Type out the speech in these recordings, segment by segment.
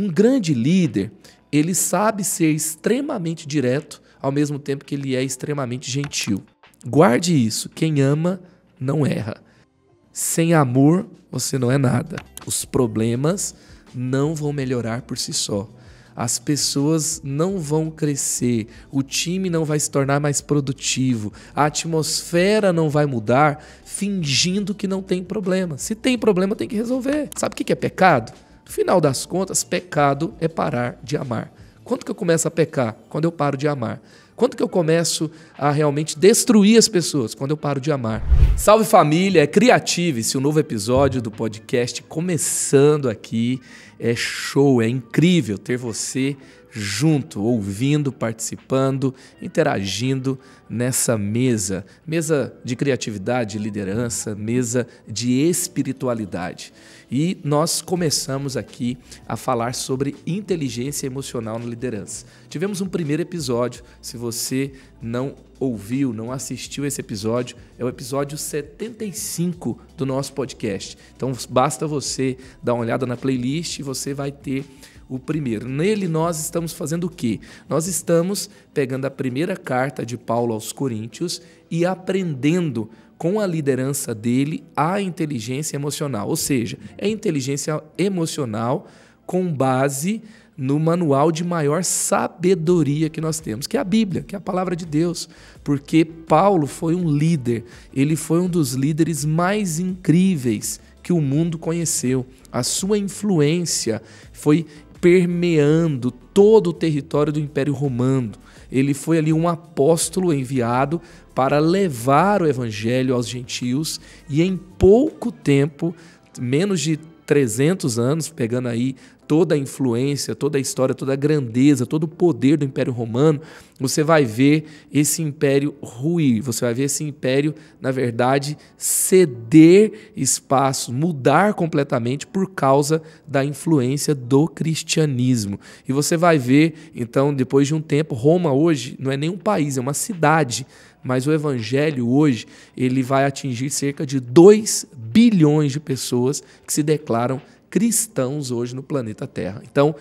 Um grande líder, ele sabe ser extremamente direto, ao mesmo tempo que ele é extremamente gentil. Guarde isso, quem ama não erra. Sem amor, você não é nada. Os problemas não vão melhorar por si só. As pessoas não vão crescer, o time não vai se tornar mais produtivo, a atmosfera não vai mudar fingindo que não tem problema. Se tem problema, tem que resolver. Sabe o que é pecado? No final das contas, pecado é parar de amar. Quando que eu começo a pecar? Quando eu paro de amar. Quando que eu começo a realmente destruir as pessoas? Quando eu paro de amar. Salve família, é Criative-se, o novo episódio do podcast começando aqui. É show, é incrível ter você junto, ouvindo, participando, interagindo nessa mesa. Mesa de criatividade, liderança, mesa de espiritualidade e nós começamos aqui a falar sobre inteligência emocional na liderança. Tivemos um primeiro episódio, se você não ouviu, não assistiu esse episódio, é o episódio 75 do nosso podcast. Então basta você dar uma olhada na playlist e você vai ter o primeiro. Nele nós estamos fazendo o quê? Nós estamos pegando a primeira carta de Paulo aos Coríntios e aprendendo com a liderança dele a inteligência emocional, ou seja, é inteligência emocional com base no manual de maior sabedoria que nós temos, que é a Bíblia, que é a palavra de Deus, porque Paulo foi um líder, ele foi um dos líderes mais incríveis que o mundo conheceu. A sua influência foi permeando todo o território do Império Romano. Ele foi ali um apóstolo enviado para levar o evangelho aos gentios e em pouco tempo, menos de 300 anos, pegando aí toda a influência, toda a história, toda a grandeza, todo o poder do Império Romano, você vai ver esse império ruir, você vai ver esse império, na verdade, ceder espaço, mudar completamente por causa da influência do cristianismo. E você vai ver, então, depois de um tempo, Roma hoje não é nem um país, é uma cidade mas o evangelho hoje ele vai atingir cerca de 2 bilhões de pessoas que se declaram cristãos hoje no planeta Terra. Então,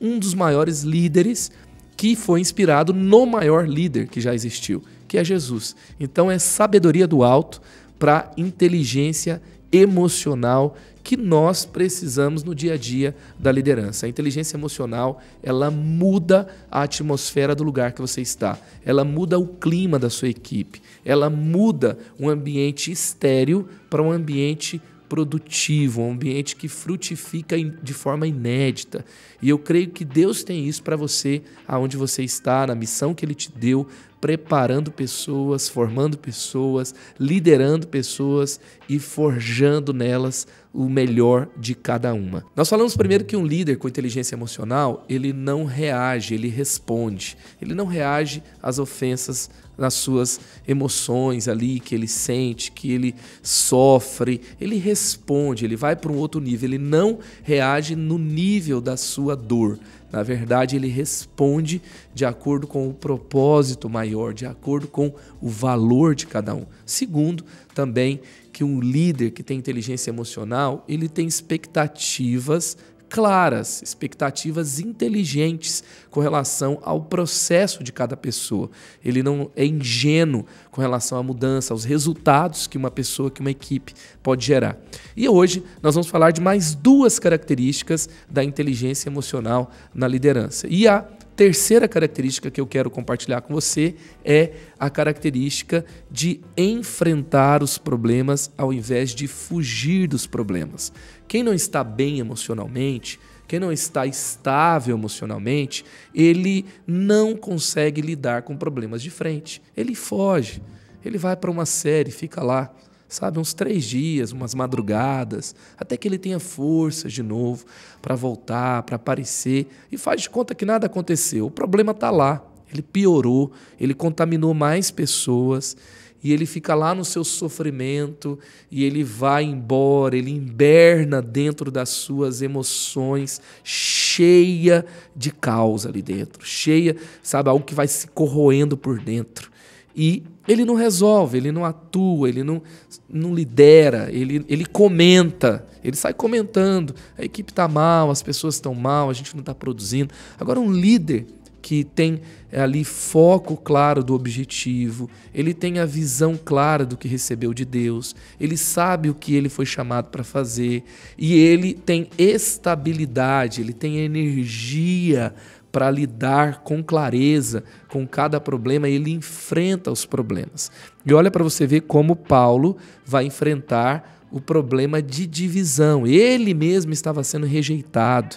um dos maiores líderes que foi inspirado no maior líder que já existiu, que é Jesus. Então, é sabedoria do alto para inteligência emocional que nós precisamos no dia a dia da liderança. A inteligência emocional, ela muda a atmosfera do lugar que você está. Ela muda o clima da sua equipe. Ela muda um ambiente estéril para um ambiente produtivo, um ambiente que frutifica de forma inédita. E eu creio que Deus tem isso para você, aonde você está, na missão que Ele te deu, preparando pessoas, formando pessoas, liderando pessoas e forjando nelas o melhor de cada uma. Nós falamos primeiro que um líder com inteligência emocional, ele não reage, ele responde. Ele não reage às ofensas nas suas emoções ali que ele sente, que ele sofre, ele responde, ele vai para um outro nível, ele não reage no nível da sua dor. Na verdade, ele responde de acordo com o propósito maior, de acordo com o valor de cada um. Segundo, também que um líder que tem inteligência emocional, ele tem expectativas claras, expectativas inteligentes com relação ao processo de cada pessoa. Ele não é ingênuo com relação à mudança, aos resultados que uma pessoa, que uma equipe pode gerar. E hoje nós vamos falar de mais duas características da inteligência emocional na liderança. E a terceira característica que eu quero compartilhar com você é a característica de enfrentar os problemas ao invés de fugir dos problemas. Quem não está bem emocionalmente, quem não está estável emocionalmente, ele não consegue lidar com problemas de frente. Ele foge, ele vai para uma série, fica lá sabe, uns três dias, umas madrugadas, até que ele tenha forças de novo para voltar, para aparecer e faz de conta que nada aconteceu. O problema está lá. Ele piorou, ele contaminou mais pessoas e ele fica lá no seu sofrimento e ele vai embora, ele imberna dentro das suas emoções, cheia de causa ali dentro, cheia, sabe, algo que vai se corroendo por dentro. E ele não resolve, ele não atua, ele não, não lidera, ele, ele comenta, ele sai comentando. A equipe está mal, as pessoas estão mal, a gente não está produzindo. Agora, um líder que tem eh, ali foco claro do objetivo, ele tem a visão clara do que recebeu de Deus, ele sabe o que ele foi chamado para fazer e ele tem estabilidade, ele tem energia para lidar com clareza com cada problema, ele enfrenta os problemas. E olha para você ver como Paulo vai enfrentar o problema de divisão. Ele mesmo estava sendo rejeitado.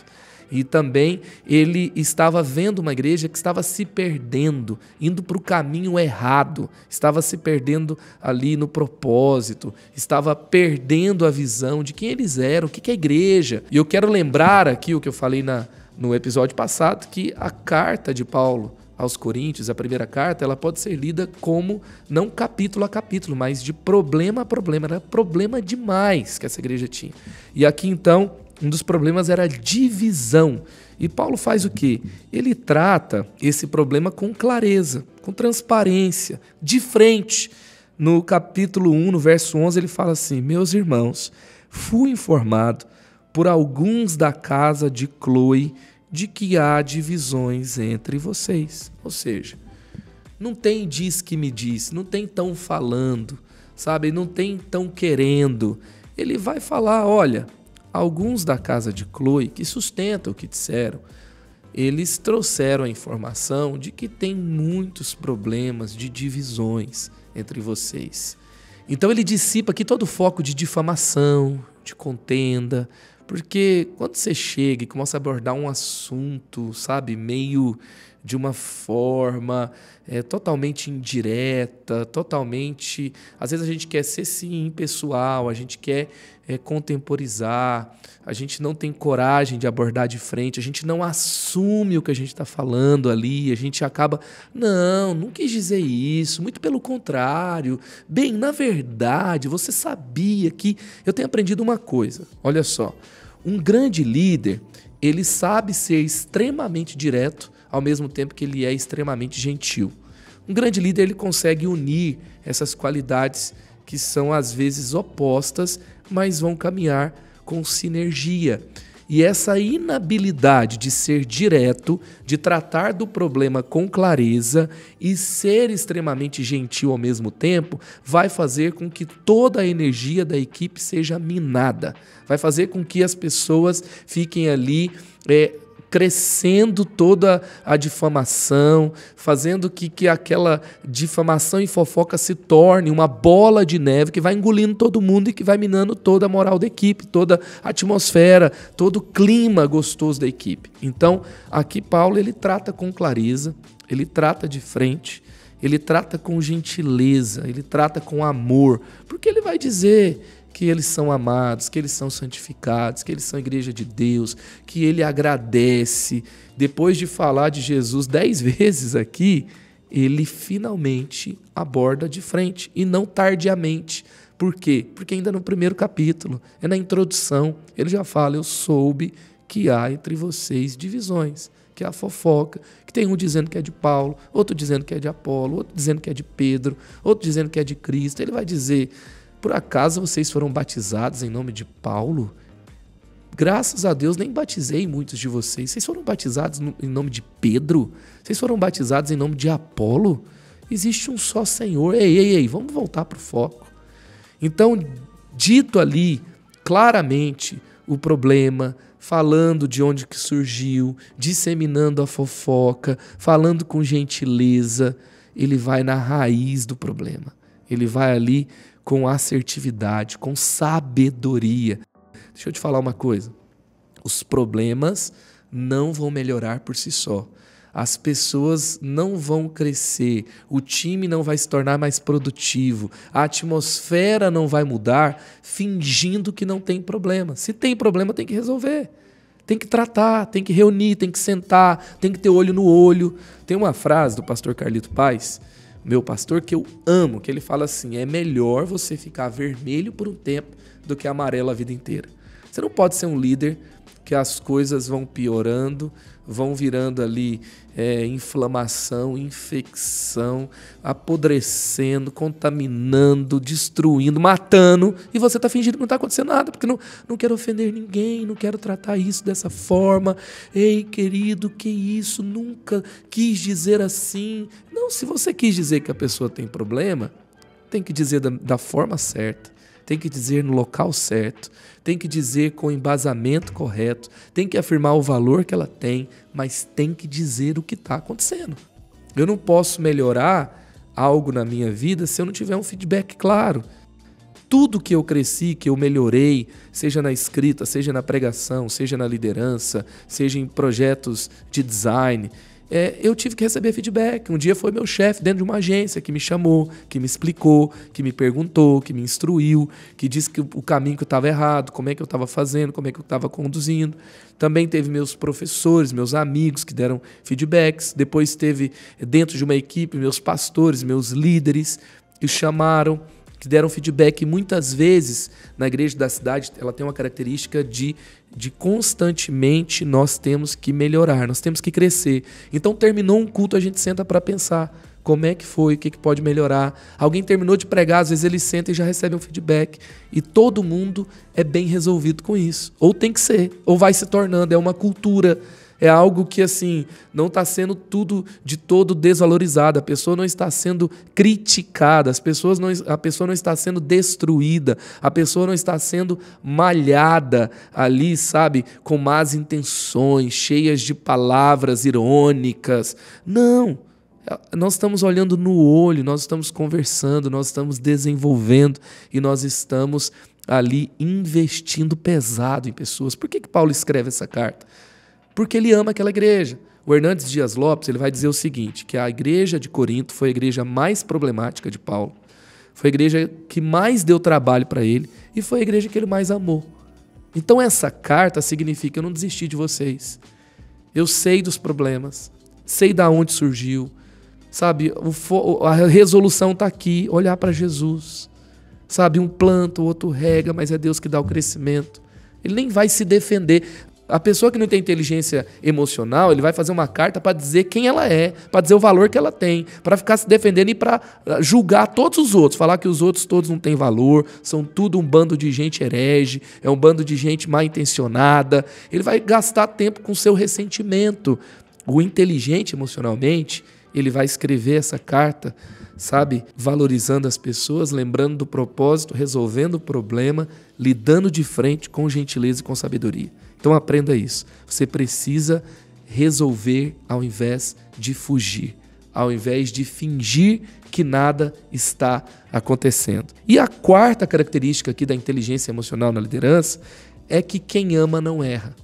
E também ele estava vendo uma igreja que estava se perdendo, indo para o caminho errado, estava se perdendo ali no propósito, estava perdendo a visão de quem eles eram, o que é igreja. E eu quero lembrar aqui o que eu falei na, no episódio passado que a carta de Paulo aos Coríntios, a primeira carta, ela pode ser lida como não capítulo a capítulo, mas de problema a problema. Era problema demais que essa igreja tinha. E aqui então, um dos problemas era a divisão. E Paulo faz o quê? Ele trata esse problema com clareza, com transparência, de frente. No capítulo 1, no verso 11, ele fala assim: Meus irmãos, fui informado por alguns da casa de Chloe de que há divisões entre vocês. Ou seja, não tem diz que me diz, não tem tão falando, sabe? Não tem tão querendo. Ele vai falar, olha, alguns da casa de Chloe que sustentam o que disseram, eles trouxeram a informação de que tem muitos problemas de divisões entre vocês. Então ele dissipa aqui todo o foco de difamação, de contenda, porque quando você chega e começa a abordar um assunto, sabe, meio de uma forma é, totalmente indireta, totalmente. Às vezes a gente quer ser sim pessoal, a gente quer é, contemporizar, a gente não tem coragem de abordar de frente, a gente não assume o que a gente está falando ali, a gente acaba. Não, não quis dizer isso, muito pelo contrário. Bem, na verdade, você sabia que. Eu tenho aprendido uma coisa, olha só. Um grande líder, ele sabe ser extremamente direto, ao mesmo tempo que ele é extremamente gentil. Um grande líder, ele consegue unir essas qualidades que são às vezes opostas, mas vão caminhar com sinergia. E essa inabilidade de ser direto, de tratar do problema com clareza e ser extremamente gentil ao mesmo tempo, vai fazer com que toda a energia da equipe seja minada, vai fazer com que as pessoas fiquem ali. É, crescendo toda a difamação, fazendo que, que aquela difamação e fofoca se torne uma bola de neve que vai engolindo todo mundo e que vai minando toda a moral da equipe, toda a atmosfera, todo o clima gostoso da equipe. Então, aqui Paulo ele trata com clareza, ele trata de frente, ele trata com gentileza, ele trata com amor, porque ele vai dizer que eles são amados, que eles são santificados, que eles são igreja de Deus, que ele agradece. Depois de falar de Jesus dez vezes aqui, ele finalmente aborda de frente e não tardiamente. Por quê? Porque ainda no primeiro capítulo, é na introdução, ele já fala: Eu soube que há entre vocês divisões, que há fofoca, que tem um dizendo que é de Paulo, outro dizendo que é de Apolo, outro dizendo que é de Pedro, outro dizendo que é de Cristo. Ele vai dizer por acaso vocês foram batizados em nome de Paulo? Graças a Deus, nem batizei muitos de vocês. Vocês foram batizados no, em nome de Pedro? Vocês foram batizados em nome de Apolo? Existe um só Senhor. Ei, ei, ei, vamos voltar para o foco. Então, dito ali claramente o problema, falando de onde que surgiu, disseminando a fofoca, falando com gentileza, ele vai na raiz do problema. Ele vai ali com assertividade, com sabedoria. Deixa eu te falar uma coisa: os problemas não vão melhorar por si só. As pessoas não vão crescer, o time não vai se tornar mais produtivo, a atmosfera não vai mudar fingindo que não tem problema. Se tem problema, tem que resolver. Tem que tratar, tem que reunir, tem que sentar, tem que ter olho no olho. Tem uma frase do pastor Carlito Paz meu pastor, que eu amo, que ele fala assim: é melhor você ficar vermelho por um tempo do que amarelo a vida inteira. Você não pode ser um líder que as coisas vão piorando, vão virando ali é, inflamação, infecção, apodrecendo, contaminando, destruindo, matando, e você está fingindo que não está acontecendo nada, porque não, não quero ofender ninguém, não quero tratar isso dessa forma. Ei, querido, que isso? Nunca quis dizer assim. Não, se você quis dizer que a pessoa tem problema, tem que dizer da, da forma certa tem que dizer no local certo, tem que dizer com o embasamento correto, tem que afirmar o valor que ela tem, mas tem que dizer o que está acontecendo. Eu não posso melhorar algo na minha vida se eu não tiver um feedback claro. Tudo que eu cresci, que eu melhorei, seja na escrita, seja na pregação, seja na liderança, seja em projetos de design, é, eu tive que receber feedback. Um dia foi meu chefe dentro de uma agência que me chamou, que me explicou, que me perguntou, que me instruiu, que disse que o caminho que eu estava errado, como é que eu estava fazendo, como é que eu estava conduzindo. Também teve meus professores, meus amigos que deram feedbacks. Depois teve eh, dentro de uma equipe meus pastores, meus líderes que chamaram que deram feedback muitas vezes na igreja da cidade, ela tem uma característica de de constantemente nós temos que melhorar, nós temos que crescer. Então terminou um culto, a gente senta para pensar como é que foi, o que, que pode melhorar. Alguém terminou de pregar, às vezes ele senta e já recebe um feedback. E todo mundo é bem resolvido com isso. Ou tem que ser, ou vai se tornando, é uma cultura. É algo que, assim, não está sendo tudo de todo desvalorizado. A pessoa não está sendo criticada, as pessoas não, a pessoa não está sendo destruída, a pessoa não está sendo malhada ali, sabe, com más intenções, cheias de palavras irônicas. Não é, nós estamos olhando no olho, nós estamos conversando, nós estamos desenvolvendo e nós estamos ali investindo pesado em pessoas. Por que, que Paulo escreve essa carta? porque ele ama aquela igreja. O Hernandes Dias Lopes ele vai dizer o seguinte, que a igreja de Corinto foi a igreja mais problemática de Paulo, foi a igreja que mais deu trabalho para ele e foi a igreja que ele mais amou. Então essa carta significa eu não desisti de vocês. Eu sei dos problemas, sei da onde surgiu, sabe? a resolução está aqui, olhar para Jesus, sabe? Um planta, o outro rega, mas é Deus que dá o crescimento. Ele nem vai se defender. A pessoa que não tem inteligência emocional, ele vai fazer uma carta para dizer quem ela é, para dizer o valor que ela tem, para ficar se defendendo e para ah, julgar todos os outros, falar que os outros todos não têm valor, são tudo um bando de gente herege, é um bando de gente mal intencionada. Ele vai gastar tempo com seu ressentimento. O inteligente emocionalmente, ele vai escrever essa carta, sabe, valorizando as pessoas, lembrando do propósito, resolvendo o problema, lidando de frente com gentileza e com sabedoria. Então aprenda isso. Você precisa resolver ao invés de fugir, ao invés de fingir que nada está acontecendo. E a quarta característica aqui da inteligência emocional na liderança é que quem ama não erra.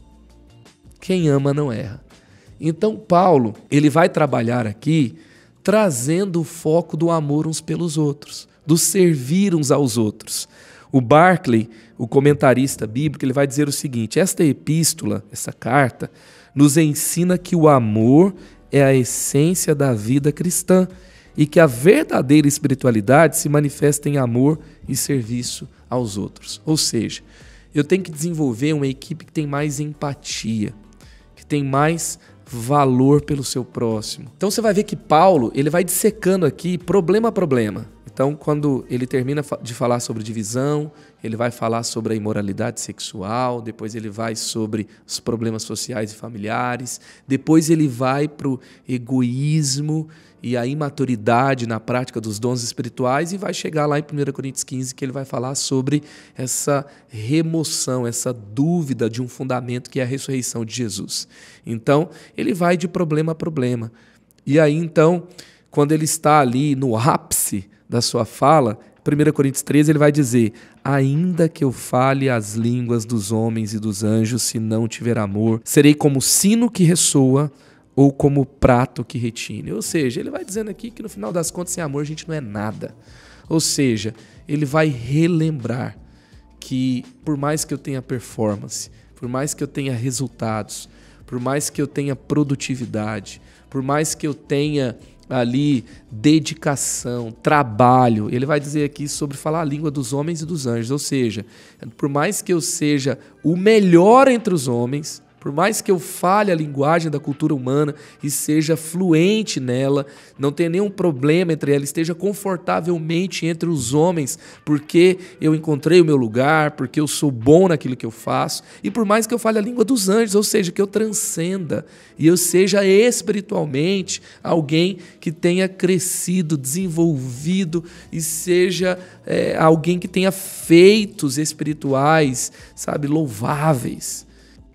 Quem ama não erra. Então Paulo, ele vai trabalhar aqui trazendo o foco do amor uns pelos outros, do servir uns aos outros. O Barclay, o comentarista bíblico, ele vai dizer o seguinte: esta epístola, essa carta, nos ensina que o amor é a essência da vida cristã e que a verdadeira espiritualidade se manifesta em amor e serviço aos outros. Ou seja, eu tenho que desenvolver uma equipe que tem mais empatia, que tem mais valor pelo seu próximo. Então você vai ver que Paulo, ele vai dissecando aqui problema a problema. Então, quando ele termina de falar sobre divisão, ele vai falar sobre a imoralidade sexual, depois ele vai sobre os problemas sociais e familiares, depois ele vai para o egoísmo e a imaturidade na prática dos dons espirituais e vai chegar lá em 1 Coríntios 15 que ele vai falar sobre essa remoção, essa dúvida de um fundamento que é a ressurreição de Jesus. Então, ele vai de problema a problema. E aí, então, quando ele está ali no ápice, da sua fala, 1 Coríntios 13, ele vai dizer: Ainda que eu fale as línguas dos homens e dos anjos, se não tiver amor, serei como sino que ressoa ou como prato que retine. Ou seja, ele vai dizendo aqui que no final das contas, sem amor, a gente não é nada. Ou seja, ele vai relembrar que por mais que eu tenha performance, por mais que eu tenha resultados, por mais que eu tenha produtividade, por mais que eu tenha ali dedicação, trabalho. Ele vai dizer aqui sobre falar a língua dos homens e dos anjos, ou seja, por mais que eu seja o melhor entre os homens, por mais que eu fale a linguagem da cultura humana e seja fluente nela, não tenha nenhum problema entre ela, esteja confortavelmente entre os homens, porque eu encontrei o meu lugar, porque eu sou bom naquilo que eu faço, e por mais que eu fale a língua dos anjos, ou seja, que eu transcenda e eu seja espiritualmente alguém que tenha crescido, desenvolvido e seja é, alguém que tenha feitos espirituais, sabe, louváveis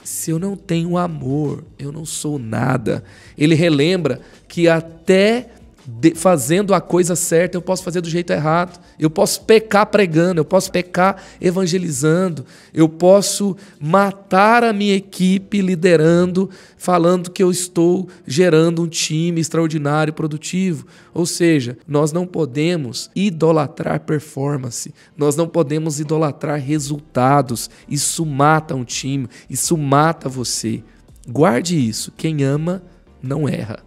se eu não tenho amor, eu não sou nada. Ele relembra que até de, fazendo a coisa certa, eu posso fazer do jeito errado. Eu posso pecar pregando, eu posso pecar evangelizando, eu posso matar a minha equipe liderando, falando que eu estou gerando um time extraordinário, e produtivo. Ou seja, nós não podemos idolatrar performance, nós não podemos idolatrar resultados. Isso mata um time, isso mata você. Guarde isso. Quem ama não erra.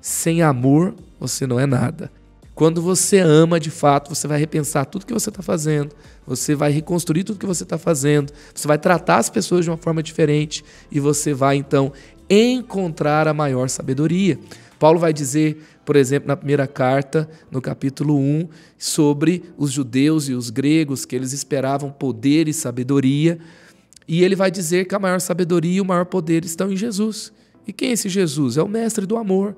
Sem amor, você não é nada. Quando você ama de fato, você vai repensar tudo que você está fazendo, você vai reconstruir tudo que você está fazendo, você vai tratar as pessoas de uma forma diferente e você vai então encontrar a maior sabedoria. Paulo vai dizer, por exemplo, na primeira carta, no capítulo 1, sobre os judeus e os gregos, que eles esperavam poder e sabedoria, e ele vai dizer que a maior sabedoria e o maior poder estão em Jesus. E quem é esse Jesus? É o mestre do amor.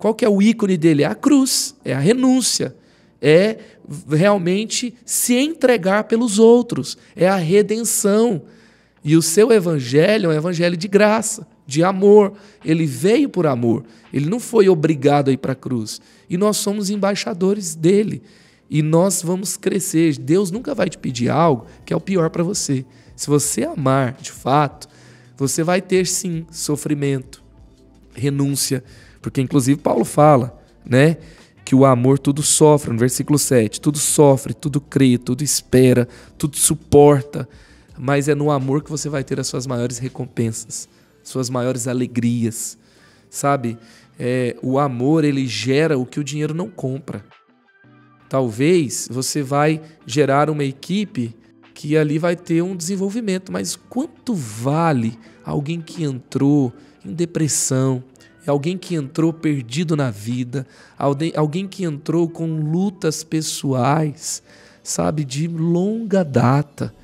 Qual que é o ícone dele? É a cruz, é a renúncia, é realmente se entregar pelos outros, é a redenção. E o seu evangelho é um evangelho de graça, de amor. Ele veio por amor. Ele não foi obrigado a ir para a cruz. E nós somos embaixadores dele. E nós vamos crescer. Deus nunca vai te pedir algo que é o pior para você. Se você amar de fato, você vai ter sim sofrimento, renúncia, porque inclusive Paulo fala, né, que o amor tudo sofre, no versículo 7, tudo sofre, tudo crê, tudo espera, tudo suporta, mas é no amor que você vai ter as suas maiores recompensas, suas maiores alegrias. Sabe? É, o amor ele gera o que o dinheiro não compra. Talvez você vai gerar uma equipe que ali vai ter um desenvolvimento, mas quanto vale alguém que entrou em depressão, é alguém que entrou perdido na vida, alguém que entrou com lutas pessoais, sabe, de longa data.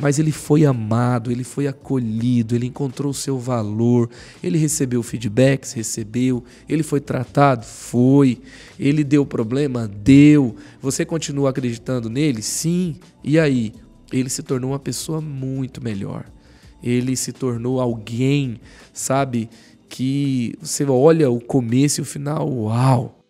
Mas ele foi amado, ele foi acolhido, ele encontrou o seu valor, ele recebeu feedbacks, recebeu, ele foi tratado, foi, ele deu problema, deu. Você continua acreditando nele? Sim. E aí? Ele se tornou uma pessoa muito melhor ele se tornou alguém, sabe, que você olha o começo e o final, uau!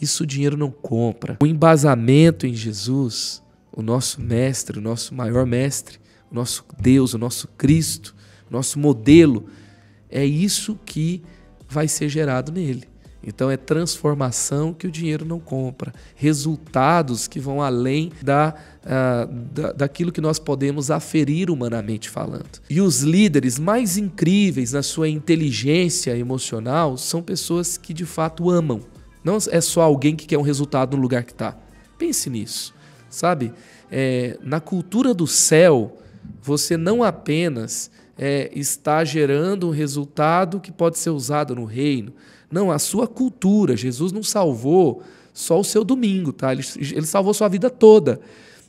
Isso o dinheiro não compra. O embasamento em Jesus, o nosso mestre, o nosso maior mestre, o nosso Deus, o nosso Cristo, o nosso modelo, é isso que vai ser gerado nele. Então é transformação que o dinheiro não compra, resultados que vão além da, uh, da, daquilo que nós podemos aferir humanamente falando. E os líderes mais incríveis na sua inteligência emocional são pessoas que de fato amam. Não é só alguém que quer um resultado no lugar que está. Pense nisso, sabe? É, na cultura do céu, você não apenas é, está gerando um resultado que pode ser usado no reino, não, a sua cultura. Jesus não salvou só o seu domingo, tá? Ele, ele salvou sua vida toda.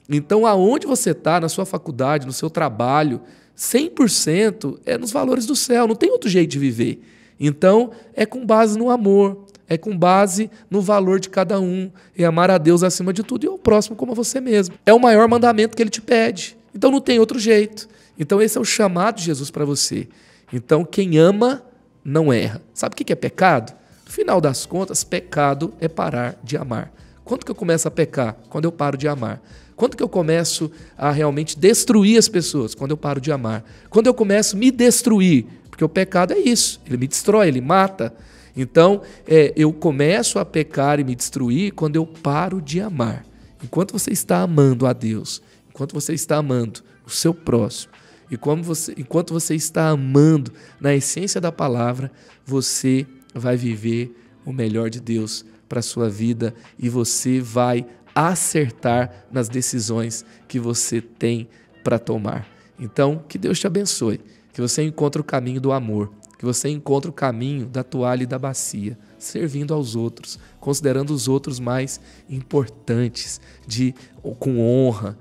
Então, aonde você está, na sua faculdade, no seu trabalho, 100% é nos valores do céu, não tem outro jeito de viver. Então, é com base no amor, é com base no valor de cada um, e amar a Deus acima de tudo e ao próximo como a você mesmo. É o maior mandamento que ele te pede. Então, não tem outro jeito. Então, esse é o chamado de Jesus para você. Então, quem ama não erra. Sabe o que é pecado? No final das contas, pecado é parar de amar. Quando que eu começo a pecar? Quando eu paro de amar. Quando que eu começo a realmente destruir as pessoas? Quando eu paro de amar. Quando eu começo a me destruir? Porque o pecado é isso, ele me destrói, ele mata. Então, é, eu começo a pecar e me destruir quando eu paro de amar. Enquanto você está amando a Deus, enquanto você está amando o seu próximo, e você, enquanto você está amando na essência da palavra, você vai viver o melhor de Deus para a sua vida e você vai acertar nas decisões que você tem para tomar. Então, que Deus te abençoe, que você encontre o caminho do amor, que você encontre o caminho da toalha e da bacia, servindo aos outros, considerando os outros mais importantes, de com honra,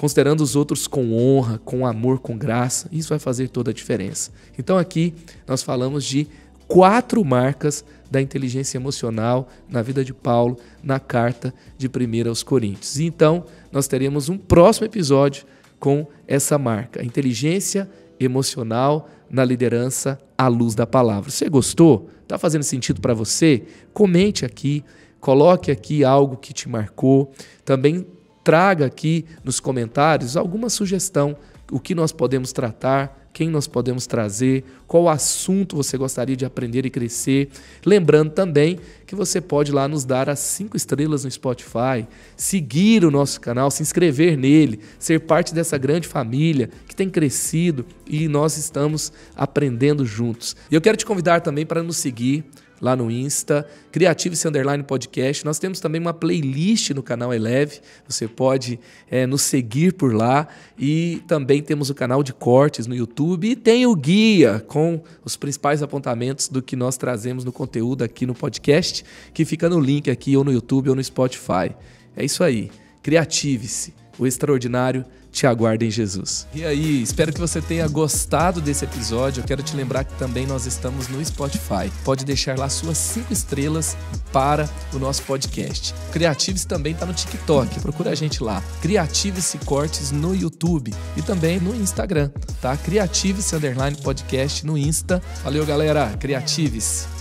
considerando os outros com honra, com amor, com graça. Isso vai fazer toda a diferença. Então aqui nós falamos de quatro marcas da inteligência emocional na vida de Paulo na carta de 1 aos Coríntios. E então nós teremos um próximo episódio com essa marca, inteligência emocional na liderança à luz da palavra. Você gostou? Tá fazendo sentido para você? Comente aqui, coloque aqui algo que te marcou. Também traga aqui nos comentários alguma sugestão, o que nós podemos tratar, quem nós podemos trazer, qual assunto você gostaria de aprender e crescer. Lembrando também que você pode lá nos dar as cinco estrelas no Spotify, seguir o nosso canal, se inscrever nele, ser parte dessa grande família que tem crescido e nós estamos aprendendo juntos. E eu quero te convidar também para nos seguir lá no Insta, Criative Underline Podcast. Nós temos também uma playlist no canal Eleve, você pode é, nos seguir por lá. E também temos o canal de cortes no YouTube e tem o guia com os principais apontamentos do que nós trazemos no conteúdo aqui no podcast, que fica no link aqui ou no YouTube ou no Spotify. É isso aí. Criative-se. O extraordinário te aguarda em Jesus. E aí, espero que você tenha gostado desse episódio. Eu quero te lembrar que também nós estamos no Spotify. Pode deixar lá suas cinco estrelas para o nosso podcast. Criatives também está no TikTok. Procura a gente lá. Criatives e Cortes no YouTube e também no Instagram, tá? Criatives Underline Podcast no Insta. Valeu, galera. Criatives.